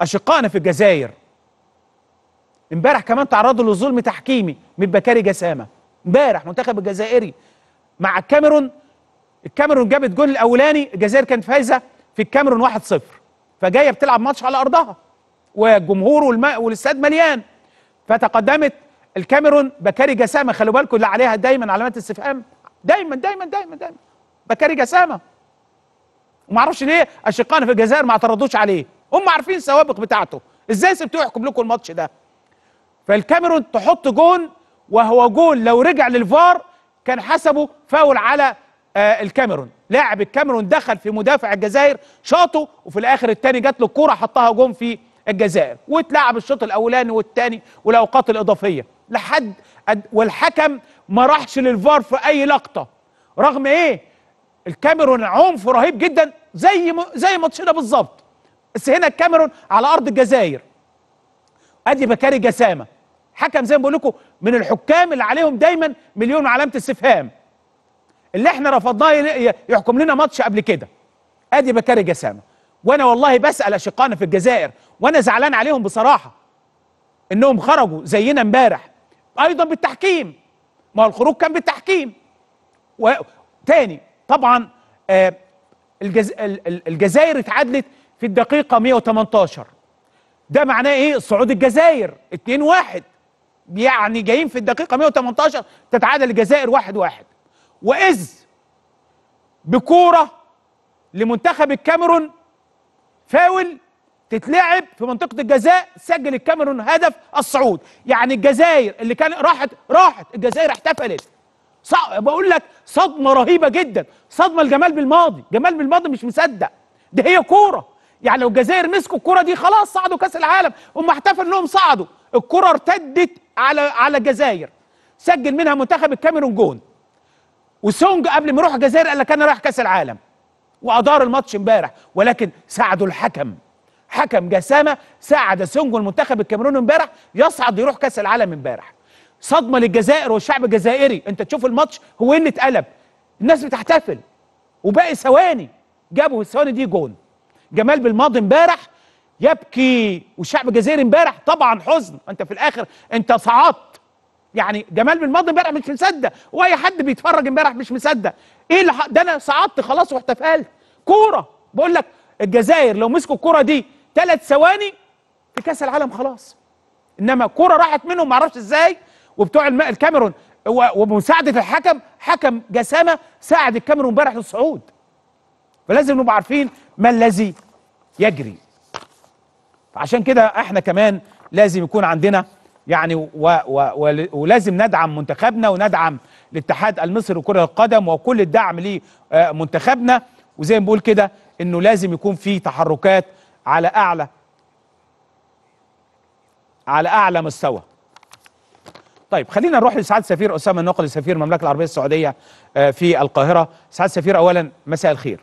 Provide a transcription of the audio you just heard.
أشقائنا في الجزائر امبارح كمان تعرضوا لظلم تحكيمي من بكاري جسامة امبارح منتخب الجزائري مع الكاميرون الكاميرون جابت جول الأولاني الجزائر كانت فايزة في الكاميرون 1-0 فجاية بتلعب ماتش على أرضها والجمهور والماء والاستاد مليان فتقدمت الكاميرون بكاري جسامه خلوا بالكم اللي عليها دايما علامات استفهام دايما دايما دايما دايما بكاري جسامه ومعرفش ليه اشقائنا في الجزائر ما اعترضوش عليه هم عارفين السوابق بتاعته ازاي سبتوه يحكم لكم الماتش ده فالكاميرون تحط جون وهو جون لو رجع للفار كان حسبه فاول على آه الكاميرون لاعب الكاميرون دخل في مدافع الجزائر شاطه وفي الاخر الثاني جات له الكوره حطها جون في الجزائر واتلعب الشوط الاولاني والثاني والاوقات الاضافيه لحد والحكم ما راحش للفار في اي لقطه رغم ايه الكاميرون عنف رهيب جدا زي زي ماتشنا بالظبط بس هنا الكاميرون على ارض الجزائر ادي بكاري جسامه حكم زي ما بقول لكم من الحكام اللي عليهم دايما مليون علامه استفهام اللي احنا رفضناه يحكم لنا ماتش قبل كده ادي بكاري جسامه وانا والله بسال اشقائنا في الجزائر وانا زعلان عليهم بصراحه انهم خرجوا زينا امبارح ايضا بالتحكيم ما هو الخروج كان بالتحكيم وتاني طبعا آه الجز... الجزائر اتعادلت في الدقيقة 118 ده معناه ايه صعود الجزائر 2 1 يعني جايين في الدقيقة 118 تتعادل الجزائر 1 1 وإذ بكورة لمنتخب الكاميرون فاول تتلعب في منطقة الجزاء سجل الكاميرون هدف الصعود يعني الجزائر اللي كان راحت راحت الجزائر احتفلت بقول لك صدمة رهيبة جدا صدمة لجمال بالماضي جمال بالماضي مش مصدق ده هي كورة يعني لو الجزائر مسكوا الكره دي خلاص صعدوا كاس العالم هم احتفلوا انهم صعدوا الكره ارتدت على على الجزائر سجل منها منتخب الكاميرون جون وسونج قبل ما يروح الجزائر قال لك انا رايح كاس العالم وادار الماتش امبارح ولكن ساعدوا الحكم حكم جسامه ساعد سونج والمنتخب الكاميروني امبارح يصعد يروح كاس العالم امبارح صدمه للجزائر والشعب الجزائري انت تشوف الماتش هو اللي اتقلب الناس بتحتفل وباقي ثواني جابوا الثواني دي جون جمال بالماضي امبارح يبكي والشعب الجزائري امبارح طبعا حزن انت في الاخر انت صعدت يعني جمال بالماضي امبارح مش مصدق واي حد بيتفرج امبارح مش مصدق ايه اللي ده انا صعدت خلاص واحتفلت كوره بقول لك الجزائر لو مسكوا الكوره دي ثلاث ثواني في كاس العالم خلاص انما كوره راحت منهم معرفش ازاي وبتوع الكاميرون وبمساعده الحكم حكم جسامه ساعد الكاميرون امبارح للصعود فلازم نبقى عارفين ما الذي يجري عشان كده احنا كمان لازم يكون عندنا يعني و و و ولازم ندعم منتخبنا وندعم الاتحاد المصري لكره القدم وكل الدعم لمنتخبنا آه، وزي ما بقول كده انه لازم يكون في تحركات على اعلى على اعلى مستوى طيب خلينا نروح لسعاد السفير اسامه النقل سفير المملكه العربيه السعوديه آه، في القاهره سعاد السفير اولا مساء الخير